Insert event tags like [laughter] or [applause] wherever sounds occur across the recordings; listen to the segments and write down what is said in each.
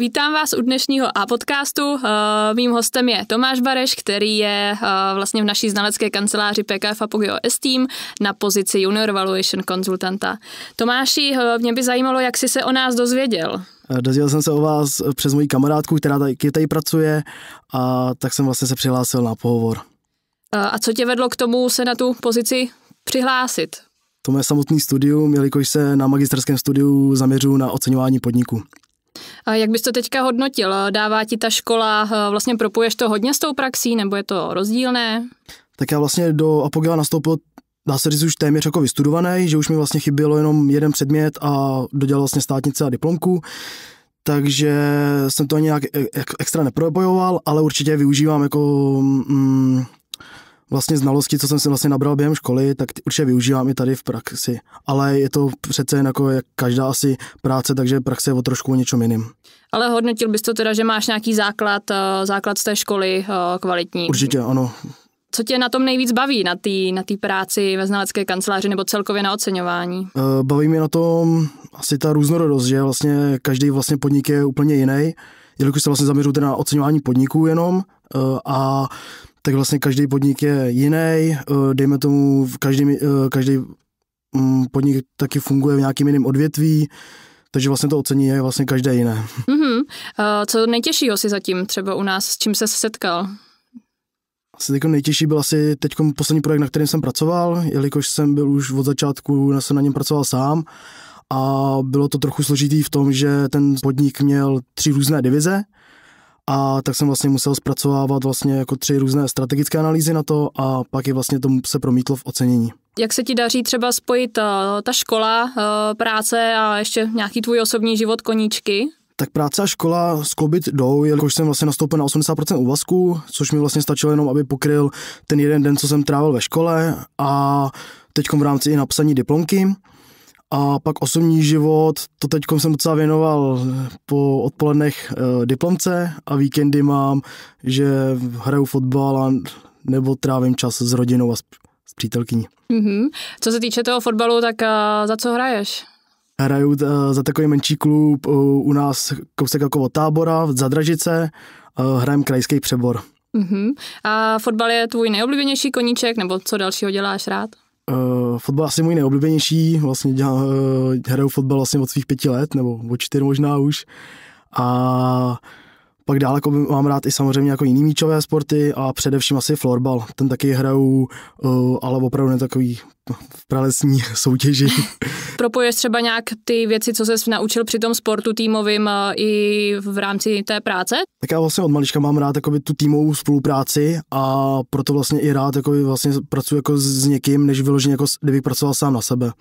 Vítám vás u dnešního A podcastu. Eh, mým hostem je Tomáš Bareš, který je eh, vlastně v naší znalecké kanceláři PKF Apogeo S-Team na pozici Junior Valuation Consultanta. Tomáši, eh, mě by zajímalo, jak jsi se o nás dozvěděl. Dozvěděl jsem se o vás přes moji kamarádku, která tady, tady pracuje, a tak jsem vlastně se přihlásil na pohovor. A co tě vedlo k tomu se na tu pozici přihlásit? To mé samotný studium, jelikož se na magisterském studiu zaměřuju na oceňování podniku. Jak bys to teďka hodnotil? Dává ti ta škola, eh, vlastně propuješ to hodně s tou praxí, nebo je to rozdílné? Tak já vlastně do Apogea nastoupil dá se říct už téměř jako vystudovaný, že už mi vlastně chybělo jenom jeden předmět a dodělal vlastně státnice a diplomku takže jsem to nějak e- e- extra neprobojoval, ale určitě využívám jako mm, vlastně znalosti, co jsem si vlastně nabral během školy, tak určitě využívám i tady v praxi. Ale je to přece jen jako jak každá asi práce, takže praxe je o trošku o něčem jiným. Ale hodnotil bys to teda, že máš nějaký základ, eh, základ z té školy eh, kvalitní? Určitě, ano. Co tě na tom nejvíc baví, na té na práci ve znalecké kanceláři nebo celkově na oceňování? Eh, baví mě na tom asi ta různorodost, že vlastně každý vlastně podnik je úplně jiný, jelikož se vlastně zaměřuju na oceňování podniků jenom a tak vlastně každý podnik je jiný, eh, dejme tomu, každý, eh, každý mm, podnik taky funguje v nějakým jiném odvětví, takže vlastně to ocení je vlastně každé jiné. Mm-hmm. co nejtěžšího si zatím třeba u nás, s čím se setkal? Asi teď jako nejtěžší byl asi teď poslední projekt, na kterém jsem pracoval, jelikož jsem byl už od začátku, jsem na něm pracoval sám a bylo to trochu složitý v tom, že ten podnik měl tři různé divize, a tak jsem vlastně musel zpracovávat vlastně jako tři různé strategické analýzy na to a pak je vlastně to se promítlo v ocenění. Jak se ti daří třeba spojit uh, ta škola, uh, práce a ještě nějaký tvůj osobní život, koníčky? tak práce a škola skloubit jdou, jelikož jsem vlastně nastoupil na 80% úvazku, což mi vlastně stačilo jenom, aby pokryl ten jeden den, co jsem trávil ve škole a teď v rámci i napsaní diplomky. A pak osobní život, to teď jsem docela věnoval po odpolednech e, diplomce a víkendy mám, že hraju fotbal a nebo trávím čas s rodinou a s, s přítelkyní. Mm-hmm. Co se týče toho fotbalu, tak a, eh, za co hraješ? Hraju a, eh, za takový menší klub u, u nás kousek jako od tábora, v Zadražice, hrajem krajský přebor. Mm-hmm. A fotbal je tvůj nejoblíbenější koníček, nebo co dalšího děláš rád? Uh, fotbal asi můj nejoblíbenější, vlastně dělá, uh, eh, hraju fotbal vlastně od svých pěti let, nebo od čtyř možná už. A pak dál jako mám rád i samozřejmě jako jiný míčové sporty a především asi florbal. Ten taky hraju, eh, ale opravdu ne takový v pralesní [laughs] soutěži. Propoješ třeba nějak ty věci, co ses naučil při tom sportu týmovým eh, i v rámci té práce? Tak já vlastně od malička mám rád jakoby, tu týmovou spolupráci a proto vlastně i rád jakoby, vlastně pracuji jako s někým, než vyloženě jako kdybych pracoval sám na sebe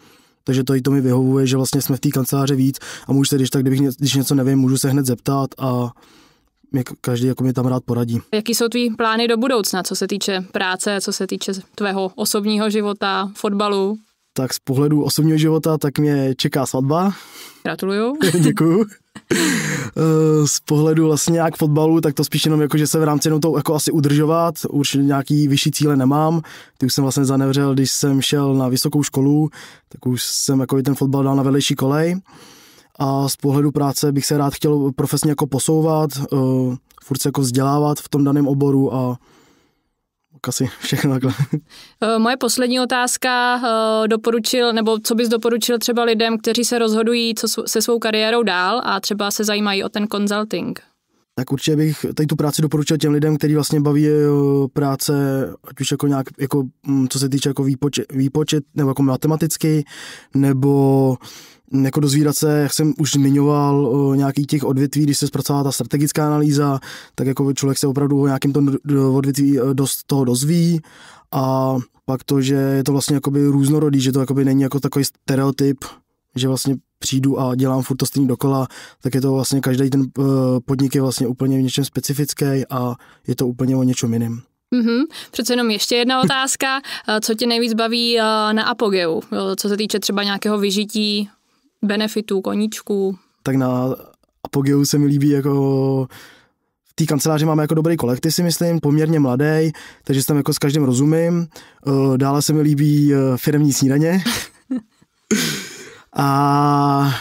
takže to i to mi vyhovuje, že vlastně jsme v té kanceláři víc a můžu se, když tak, kdybych, když něco nevím, můžu se hned zeptat a mě každý jako mě tam rád poradí. Jaký jsou tvý plány do budoucna, co se týče práce, co se týče tvého osobního života, fotbalu? Tak z pohledu osobního života, tak mě čeká svatba. Gratuluju. [laughs] Děkuju. Eh, z pohledu vlastně jak fotbalu, tak to spíš jenom jako, že se v rámci jenom to jako asi udržovat, už nějaký vyšší cíle nemám, ty už jsem vlastně zanevřel, když jsem šel na vysokou školu, tak už jsem jako ten fotbal dal na vedlejší kolej a z pohledu práce bych se rád chtěl profesně jako posouvat, uh, furt se jako vzdělávat v tom daném oboru a asi všechno takhle. Eh, moje poslední otázka, eh, doporučil, nebo co bys doporučil třeba lidem, kteří se rozhodují co se svou kariérou dál a třeba se zajímají o ten consulting? Tak určitě bych tady tu práci doporučil těm lidem, kteří vlastně baví práce, ať už jako nějak, jako, mm, co se týče jako výpočet, výpočet nebo jako matematicky, nebo jako dozvídat se, jak jsem už zmiňoval, o nějakých těch odvětví, když se zpracovala ta strategická analýza, tak jako člověk se opravdu o nějakém tom odvětví e, dost toho dozví a pak to, že je to vlastně jakoby různorodý, že to jakoby není jako takový stereotyp, že vlastně přijdu a dělám furt to stejný dokola, tak je to vlastně každý ten e, podnik je vlastně úplně v něčem specifický a je to úplně o něčem jiném. Mm-hmm. Přece jenom ještě jedna otázka. E, co tě nejvíc baví na Apogeu? Co se týče třeba nějakého vyžití benefitů, koníčků. Tak na Apogeu se mi líbí jako v té kanceláři máme jako dobrý kolektiv, si myslím, poměrně mladý, takže se tam jako s každým rozumím. Eh, dále se mi líbí eh, firmní snídaně. [laughs] A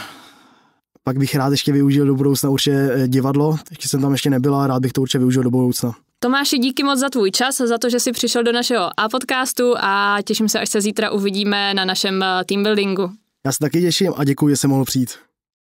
pak bych rád ještě využil do budoucna určitě eh, divadlo, ještě jsem tam ještě nebyla, rád bych to určitě využil do budoucna. Tomáši, díky moc za tvůj čas, za to, že jsi přišel do našeho A podcastu a těším se, až se zítra uvidíme na našem team buildingu. Já se taky těším a děkuji, že jsem mohl přijít.